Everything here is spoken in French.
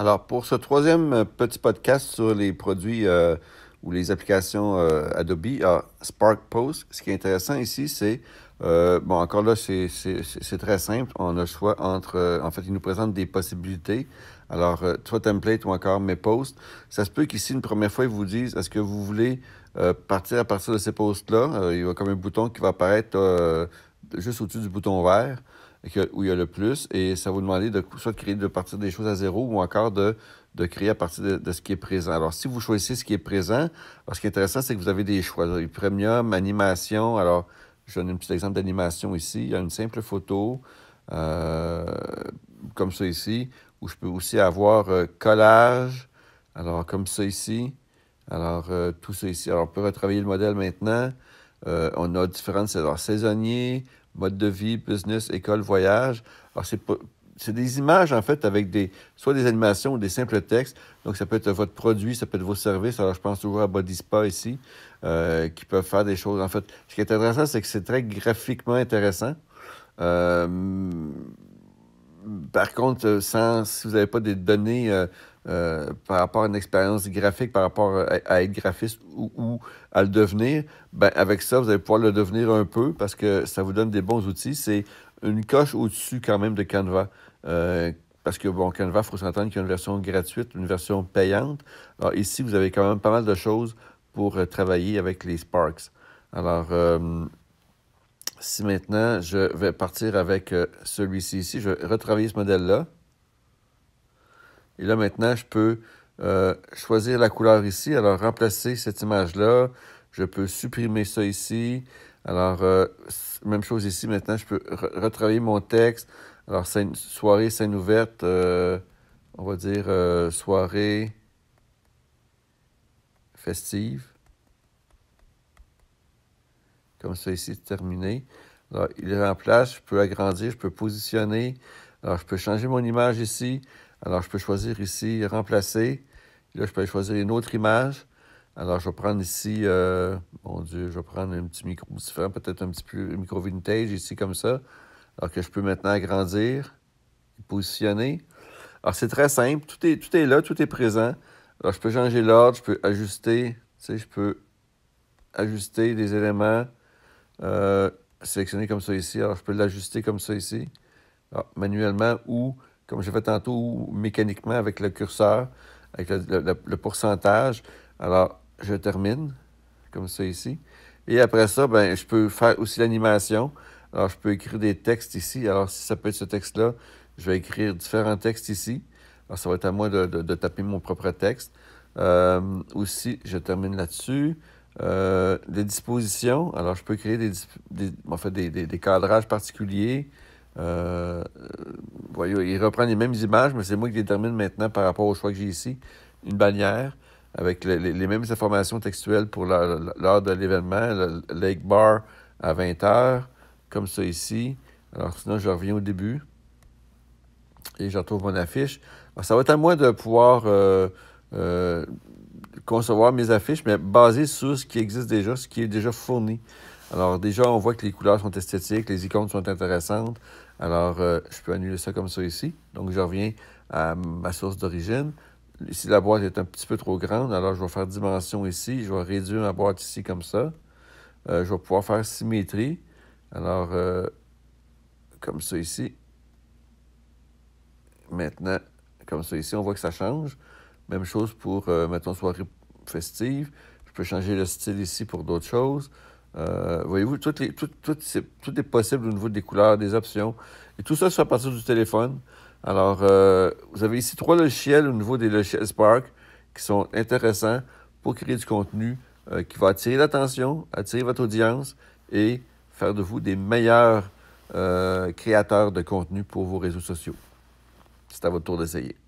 Alors, pour ce troisième euh, petit podcast sur les produits euh, ou les applications euh, Adobe, ah, Spark Post, ce qui est intéressant ici, c'est, bon, encore là, c'est très simple. On a le choix entre, en fait, il nous présente des possibilités. Alors, soit template ou encore mes posts. Ça se peut qu'ici, une première fois, ils vous disent, est-ce que vous voulez partir à partir de ces posts-là? il y a comme un bouton qui va apparaître juste au-dessus du bouton vert où il y a le plus, et ça va vous demander de soit de créer de partir des choses à zéro ou encore de, créer à partir de, ce qui est présent. Alors, si vous choisissez ce qui est présent, ce qui est intéressant, c'est que vous avez des choix. premium, animation. Alors, je donne un petit exemple d'animation ici. Il y a une simple photo, euh, comme ça ici, où je peux aussi avoir euh, collage, alors comme ça ici. Alors, euh, tout ça ici. Alors, on peut retravailler le modèle maintenant. Euh, on a différentes Alors, Saisonnier, mode de vie, business, école, voyage. Alors, c'est c'est des images, en fait, avec des soit des animations ou des simples textes. Donc, ça peut être votre produit, ça peut être vos services. Alors, je pense toujours à Body Spa ici, euh, qui peuvent faire des choses. En fait, ce qui est intéressant, c'est que c'est très graphiquement intéressant. Euh, par contre, euh, sans, si vous n'avez pas des données euh, euh, par rapport à une expérience graphique, par rapport à, être graphiste ou, à le devenir, ben, avec ça, vous allez pouvoir le devenir un peu parce que ça vous donne des bons outils. C'est une coche au-dessus quand même de Canva. parce que, bon, Canva, il faut s'entendre qu'il y a une version gratuite, une version payante. Alors ici, vous avez quand même pas mal de choses pour travailler avec les Sparks. Alors, si maintenant je vais partir avec euh, celui-ci ici, je vais retravailler ce modèle-là. Et là, maintenant, je peux euh, choisir la couleur ici. Alors, remplacer cette image-là. Je peux supprimer ça ici. Alors, euh, même chose ici. Maintenant, je peux retravailler mon texte. Alors, soirée, scène ouverte. on va dire soirée festive comme ça ici, terminé. Alors, il est en place, je peux agrandir, je peux positionner. Alors, je peux changer mon image ici. Alors, je peux choisir ici « Remplacer ». Là, je peux choisir une autre image. Alors, je vais prendre ici, euh, mon Dieu, je vais prendre un petit micro différent, peut-être un petit peu micro vintage ici, comme ça. Alors que je peux maintenant agrandir, positionner. Alors, c'est très simple. Tout est, tout est là, tout est présent. Alors, je peux changer l'ordre, je peux ajuster, tu sais, je peux ajuster des éléments. Euh, sélectionner comme ça ici. Alors, je peux l'ajuster comme ça ici, ah, manuellement ou, comme j'ai fait tantôt, mécaniquement avec le curseur, avec le, pourcentage. Alors, je termine comme ça ici. Et après ça, ben, je peux faire aussi l'animation. Alors, je peux écrire des textes ici. Alors, si ça peut être ce texte-là, je vais écrire différents textes ici. Alors, ça va être à moi de, taper mon propre texte. Euh, aussi, je termine là-dessus. Euh, les dispositions, alors je peux créer des, fait, des, cadrages particuliers. Euh, voyez, il reprend les mêmes images, mais c'est moi qui détermine maintenant par rapport au choix que j'ai ici. Une bannière avec les, mêmes informations textuelles pour l'heure de l'événement, le Lake Bar à 20 heures, comme ça ici. Alors sinon, je reviens au début et je retrouve mon affiche. ça va être à moi de pouvoir... Euh, euh, concevoir mes affiches, mais basées sur ce qui existe déjà, ce qui est déjà fourni. Alors déjà, on voit que les couleurs sont esthétiques, les icônes sont intéressantes. Alors, euh, je peux annuler ça comme ça ici. Donc, je reviens à ma source d'origine. Ici, la boîte est un petit peu trop grande, alors je vais faire dimension ici. Je vais réduire ma boîte ici comme ça. Euh, je vais pouvoir faire symétrie. Alors, euh, comme ça ici. Maintenant, comme ça ici, on voit que ça change. Même chose pour, mettons, soirée festive. Je peux changer le style ici pour d'autres choses. Euh, voyez-vous, tout, est, possible au niveau des couleurs, des options. Et tout ça c'est à partir du téléphone. Alors, euh, vous avez ici trois logiciels au niveau des logiciels Spark qui sont intéressants pour créer du contenu euh, qui va attirer l'attention, attirer votre audience et faire de vous des meilleurs créateurs de contenu pour vos réseaux sociaux. C'est à votre tour d'essayer.